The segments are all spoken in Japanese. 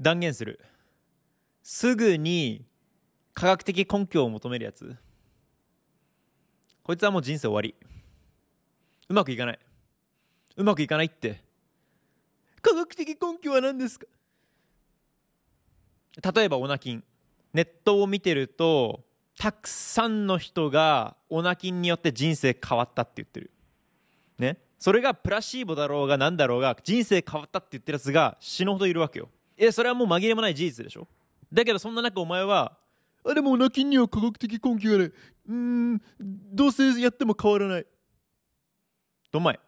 断言するすぐに科学的根拠を求めるやつこいつはもう人生終わりうまくいかないうまくいかないって科学的根拠は何ですか例えばオナキンネットを見てるとたくさんの人がオナキンによって人生変わったって言ってるねそれがプラシーボだろうが何だろうが人生変わったって言ってるやつが死ぬほどいるわけよえそれはもう紛れもない事実でしょだけどそんな中お前はあでもなきには科学的根拠がないうんどうせやっても変わらないどまい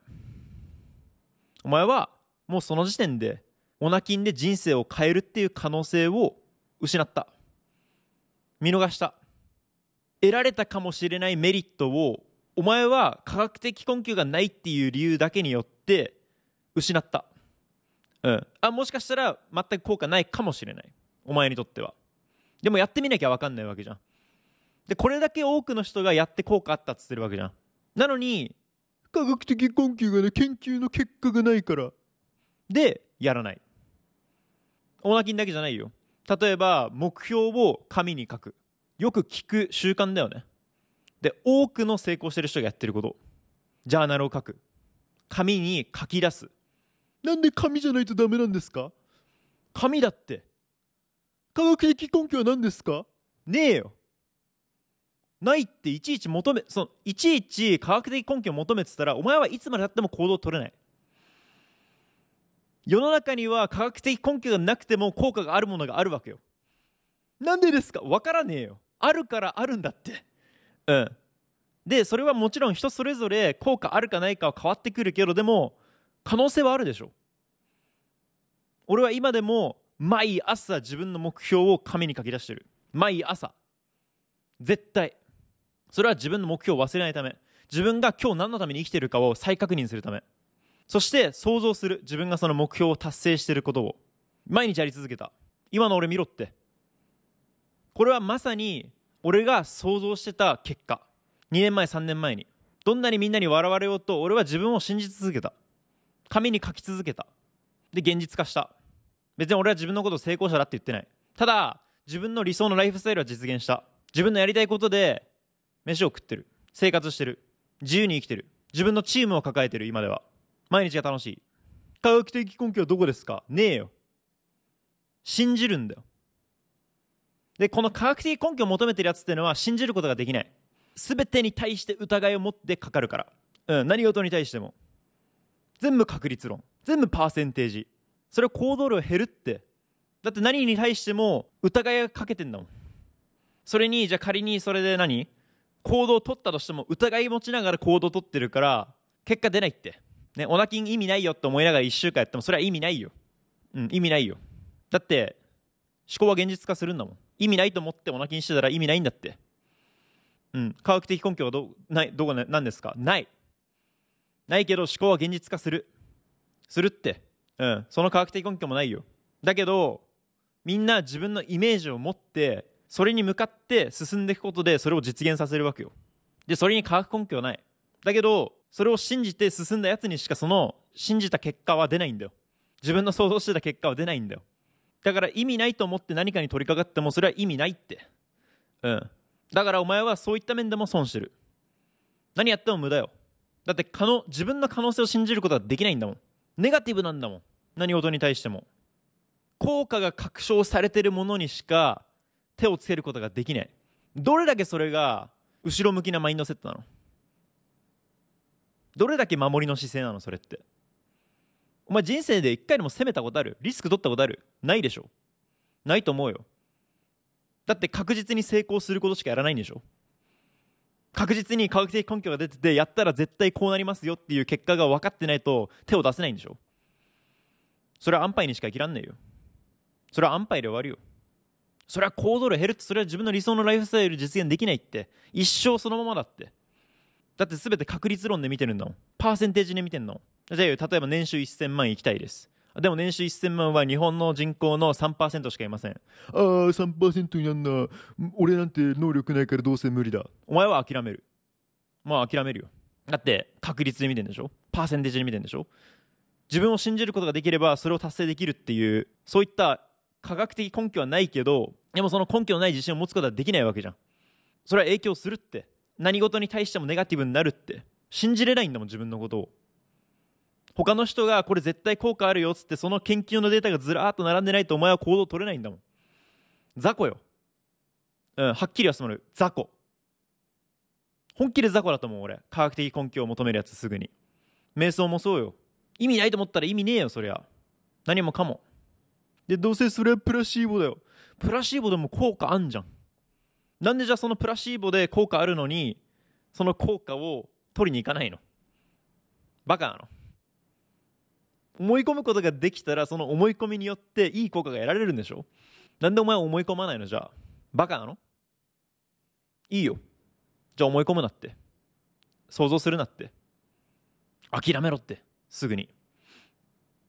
お前はもうその時点でオナキンで人生を変えるっていう可能性を失った見逃した得られたかもしれないメリットをお前は科学的根拠がないっていう理由だけによって失ったうん、あもしかしたら全く効果ないかもしれないお前にとってはでもやってみなきゃ分かんないわけじゃんでこれだけ多くの人がやって効果あったっつってるわけじゃんなのに科学的根拠がない研究の結果がないからでやらないオナキンだけじゃないよ例えば目標を紙に書くよく聞く習慣だよねで多くの成功してる人がやってることジャーナルを書く紙に書き出すなんで紙じゃないとダメなんですか紙だって科学的根拠は何ですかねえよないっていちいち求めそのいちいち科学的根拠を求めてたらお前はいつまでたっても行動を取れない世の中には科学的根拠がなくても効果があるものがあるわけよなんでですか分からねえよあるからあるんだってうんでそれはもちろん人それぞれ効果あるかないかは変わってくるけどでも可能性はあるでしょ俺は今でも毎朝自分の目標を紙に書き出してる毎朝絶対それは自分の目標を忘れないため自分が今日何のために生きてるかを再確認するためそして想像する自分がその目標を達成してることを毎日やり続けた今の俺見ろってこれはまさに俺が想像してた結果2年前3年前にどんなにみんなに笑われようと俺は自分を信じ続けた紙に書き続けたで現実化した別に俺は自分のことを成功者だって言ってないただ自分の理想のライフスタイルは実現した自分のやりたいことで飯を食ってる生活してる自由に生きてる自分のチームを抱えてる今では毎日が楽しい科学的根拠はどこですかねえよ信じるんだよでこの科学的根拠を求めてるやつっていうのは信じることができない全てに対して疑いを持ってかかるから、うん、何事に対しても全部確率論全部パーセンテージそれは行動量減るってだって何に対しても疑いがかけてんだもんそれにじゃあ仮にそれで何行動を取ったとしても疑い持ちながら行動を取ってるから結果出ないってねオナキ意味ないよって思いながら1週間やってもそれは意味ないようん意味ないよだって思考は現実化するんだもん意味ないと思ってオナきんしてたら意味ないんだってうん科学的根拠はどないどこなんですかないないけど思考は現実化するするってうんその科学的根拠もないよだけどみんな自分のイメージを持ってそれに向かって進んでいくことでそれを実現させるわけよでそれに科学根拠はないだけどそれを信じて進んだやつにしかその信じた結果は出ないんだよ自分の想像してた結果は出ないんだよだから意味ないと思って何かに取り掛かってもそれは意味ないってうんだからお前はそういった面でも損してる何やっても無駄よだって可能、自分の可能性を信じることはできないんだもん。ネガティブなんだもん。何事に対しても。効果が確証されてるものにしか手をつけることができない。どれだけそれが後ろ向きなマインドセットなのどれだけ守りの姿勢なのそれって。お前人生で一回でも攻めたことあるリスク取ったことあるないでしょないと思うよ。だって確実に成功することしかやらないんでしょ確実に科学的根拠が出ててやったら絶対こうなりますよっていう結果が分かってないと手を出せないんでしょそれは安牌にしか生きらんねえよそれは安牌で終わるよそれは行動量減るってそれは自分の理想のライフスタイル実現できないって一生そのままだってだって全て確率論で見てるんだもんパーセンテージで見てんのじゃあ例えば年収1000万いきたいですでも年収1000万は日本の人口の3%しかいません。ああ、3%になんな。俺なんて能力ないからどうせ無理だ。お前は諦める。まあ諦めるよ。だって確率で見てんでしょパーセンテージで見てんでしょ自分を信じることができればそれを達成できるっていう、そういった科学的根拠はないけど、でもその根拠のない自信を持つことはできないわけじゃん。それは影響するって。何事に対してもネガティブになるって。信じれないんだもん、自分のことを。他の人がこれ絶対効果あるよっつってその研究のデータがずらーっと並んでないとお前は行動取れないんだもん雑魚よ、うん、はっきりはまる雑魚本気で雑魚だと思う俺科学的根拠を求めるやつすぐに瞑想もそうよ意味ないと思ったら意味ねえよそりゃ何もかもでどうせそれはプラシーボだよプラシーボでも効果あんじゃんなんでじゃあそのプラシーボで効果あるのにその効果を取りに行かないのバカなの思い込むことができたらその思い込みによっていい効果が得られるんでしょなんでお前思い込まないのじゃあバカなのいいよじゃあ思い込むなって想像するなって諦めろってすぐに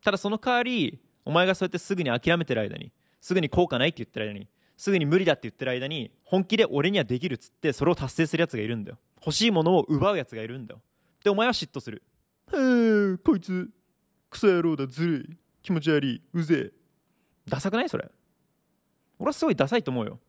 ただその代わりお前がそうやってすぐに諦めてる間にすぐに効果ないって言ってる間にすぐに無理だって言ってる間に本気で俺にはできるっつってそれを達成するやつがいるんだよ欲しいものを奪うやつがいるんだよでお前は嫉妬するへえこいつクソ野郎だずるい気持ち悪いうぜえダサくないそれ俺はすごいダサいと思うよ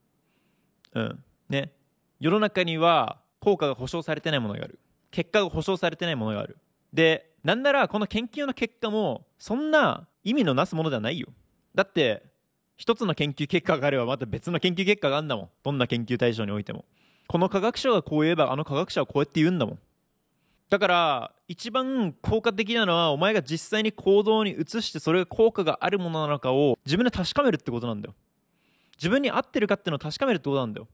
うんね世の中には効果が保証されてないものがある結果が保証されてないものがあるでなんならこの研究の結果もそんな意味のなすものではないよだって一つの研究結果があればまた別の研究結果があるんだもんどんな研究対象においてもこの科学者がこう言えばあの科学者はこうやって言うんだもんだから一番効果的なのはお前が実際に行動に移してそれが効果があるものなのかを自分で確かめるってことなんだよ自分に合ってるかってのを確かめるってことなんだよ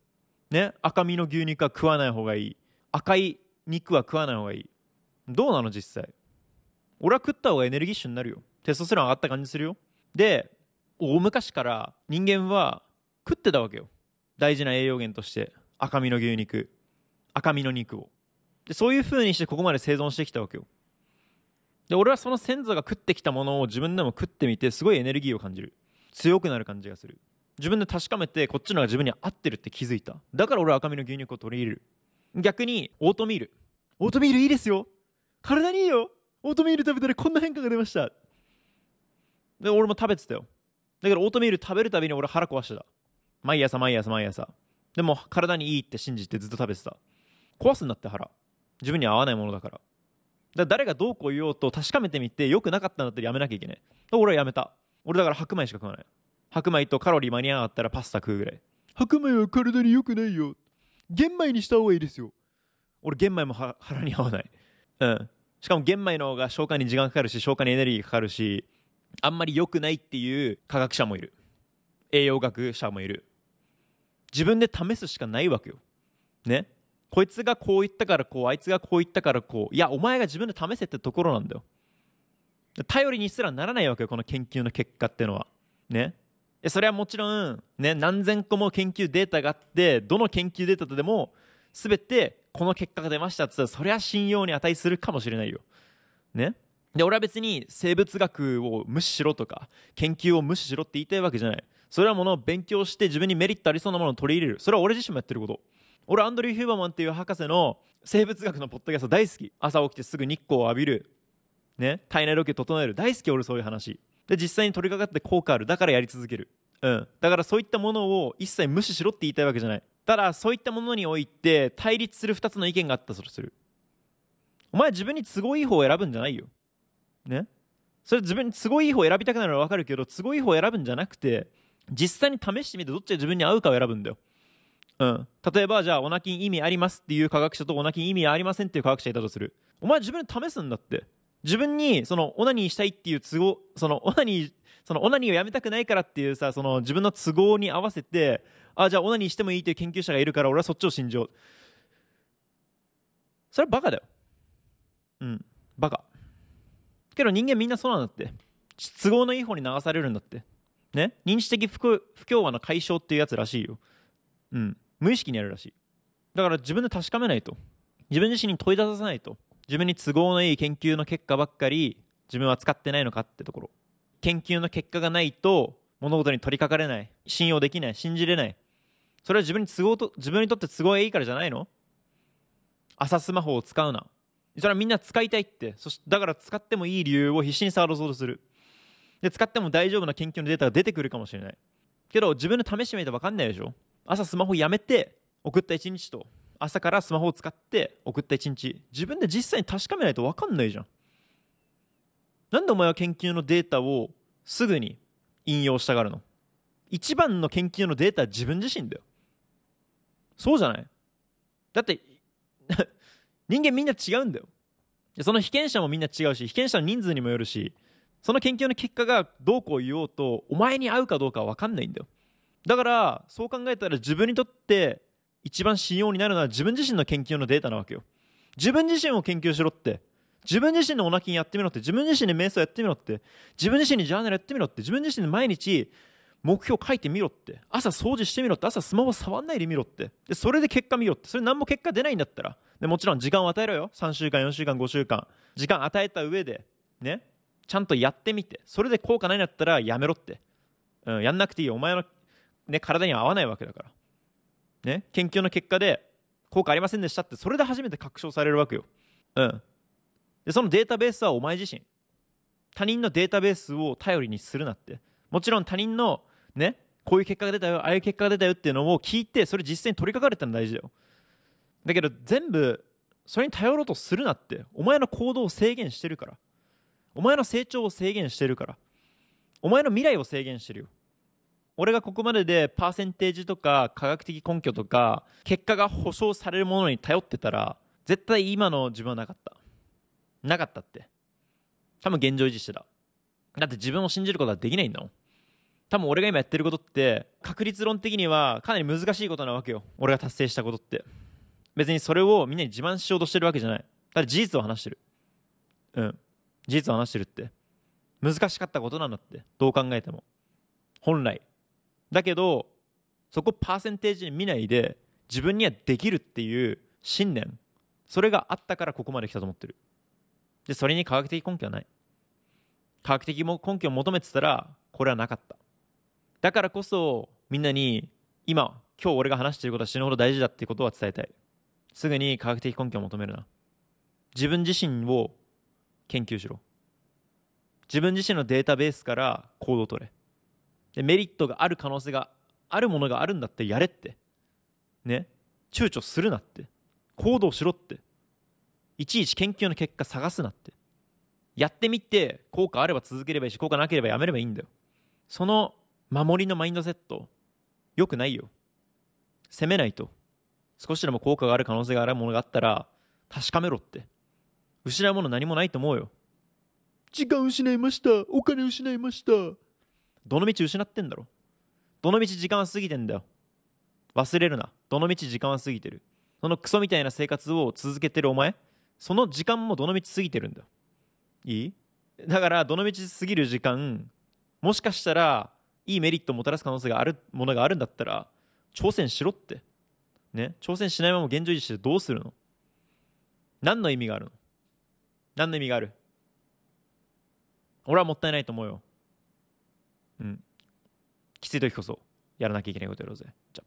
ね赤身の牛肉は食わない方がいい赤い肉は食わない方がいいどうなの実際俺は食った方がエネルギッシュになるよテストステロン上がった感じするよで大昔から人間は食ってたわけよ大事な栄養源として赤身の牛肉赤身の肉をでそういうふうにしてここまで生存してきたわけよで俺はその先祖が食ってきたものを自分でも食ってみてすごいエネルギーを感じる強くなる感じがする自分で確かめてこっちのが自分に合ってるって気づいただから俺は赤身の牛肉を取り入れる逆にオートミールオートミールいいですよ体にいいよオートミール食べたらこんな変化が出ましたで俺も食べてたよだからオートミール食べるたびに俺腹壊してた毎朝毎朝毎朝でも体にいいって信じてずっと食べてた壊すんだって腹自分に合わないものだからだ誰がどうこう言おうと確かめてみて良くなかったんだったらやめなきゃいけない俺はやめた俺だから白米しか食わない白米とカロリー間に合わなかったらパスタ食うぐらい白米は体に良くないよ玄米にした方がいいですよ俺玄米も 腹に合わないうんしかも玄米の方が消化に時間かかるし消化にエネルギーかかるしあんまり良くないっていう科学者もいる栄養学者もいる自分で試すしかないわけよねこいつがこう言ったからこうあいつがこう言ったからこういやお前が自分で試せってところなんだよ頼りにすらならないわけよこの研究の結果っていうのはねそれはもちろん、ね、何千個も研究データがあってどの研究データとでも全てこの結果が出ましたってそれは信用に値するかもしれないよ。ねで俺は別に生物学を無視しろとか研究を無視しろって言いたいわけじゃないそれはものを勉強して自分にメリットありそうなものを取り入れるそれは俺自身もやってること俺アンドリュー・ヒューバーマンっていう博士の生物学のポッドキャスト大好き朝起きてすぐ日光を浴びる、ね、体内時計整える大好き俺そういう話で実際に取り掛かって効果あるだからやり続ける、うん、だからそういったものを一切無視しろって言いたいわけじゃないただそういったものにおいて対立する2つの意見があったとするお前自分に都合いい方を選ぶんじゃないよねそれ自分に都合いい方を選びたくなるのは分かるけど都合いい方を選ぶんじゃなくて実際に試してみてどっちが自分に合うかを選ぶんだようん、例えばじゃあオナキン意味ありますっていう科学者とオナキン意味ありませんっていう科学者いたとするお前自分で試すんだって自分にそのオナニーしたいっていう都合そのオナニーそのオナニーをやめたくないからっていうさその自分の都合に合わせてあじゃあオナニーしてもいいという研究者がいるから俺はそっちを信じようそれはバカだようんバカけど人間みんなそうなんだって都合のいい方に流されるんだってね認知的不不協和の解消っていうやつらしいようん無意識にやるらしいだから自分で確かめないと自分自身に問い出さないと自分に都合のいい研究の結果ばっかり自分は使ってないのかってところ研究の結果がないと物事に取りかかれない信用できない信じれないそれは自分に都合と自分にとって都合がいいからじゃないの朝スマホを使うなそれはみんな使いたいってそしだから使ってもいい理由を必死に触ろうとするで使っても大丈夫な研究のデータが出てくるかもしれないけど自分で試してみて分かんないでしょ朝スマホやめて送った1日と朝からスマホを使って送った1日自分で実際に確かめないと分かんないじゃんなんでお前は研究のデータをすぐに引用したがるの一番の研究のデータは自分自身だよそうじゃないだって 人間みんな違うんだよその被験者もみんな違うし被験者の人数にもよるしその研究の結果がどうこう言おうとお前に合うかどうかは分かんないんだよだからそう考えたら自分にとって一番信用になるのは自分自身の研究のデータなわけよ自分自身を研究しろって自分自身のオナキンやってみろって自分自身で瞑想やってみろって自分自身にジャーナルやってみろって自分自身で毎日目標書いてみろって朝掃除してみろって朝スマホ触んないでみろってでそれで結果見ろってそれ何も結果出ないんだったらでもちろん時間を与えろよ3週間4週間5週間時間与えた上でねちゃんとやってみてそれで効果ないんだったらやめろって、うん、やんなくていいよお前のね、体に合わないわけだから。ね、研究の結果で効果ありませんでしたってそれで初めて確証されるわけよ。うん。でそのデータベースはお前自身。他人のデータベースを頼りにするなって。もちろん他人のね、こういう結果が出たよ、ああいう結果が出たよっていうのを聞いて、それ実際に取り掛かれたの大事だよ。だけど全部それに頼ろうとするなって。お前の行動を制限してるから。お前の成長を制限してるから。お前の未来を制限してるよ。俺がここまででパーセンテージとか科学的根拠とか結果が保証されるものに頼ってたら絶対今の自分はなかったなかったって多分現状維持してただって自分を信じることはできないんだもん多分俺が今やってることって確率論的にはかなり難しいことなわけよ俺が達成したことって別にそれをみんなに自慢しようとしてるわけじゃないただ事実を話してるうん事実を話してるって難しかったことなんだってどう考えても本来だけどそこパーセンテージに見ないで自分にはできるっていう信念それがあったからここまで来たと思ってるでそれに科学的根拠はない科学的根拠を求めてたらこれはなかっただからこそみんなに今今日俺が話していることは死ぬほど大事だっていうことは伝えたいすぐに科学的根拠を求めるな自分自身を研究しろ自分自身のデータベースから行動を取れでメリットがある可能性があるものがあるんだってやれってね躊躇するなって行動しろっていちいち研究の結果探すなってやってみて効果あれば続ければいいし効果なければやめればいいんだよその守りのマインドセットよくないよ責めないと少しでも効果がある可能性があるものがあったら確かめろって失うもの何もないと思うよ時間失いましたお金失いましたどの道失ってんだろどの道時間は過ぎてんだよ忘れるなどの道時間は過ぎてるそのクソみたいな生活を続けてるお前その時間もどの道過ぎてるんだいいだからどの道過ぎる時間もしかしたらいいメリットをもたらす可能性があるものがあるんだったら挑戦しろってね挑戦しないまま現状維持してどうするの何の意味があるの何の意味がある俺はもったいないと思うようんきつい時こそやらなきゃいけないことやろうぜじゃ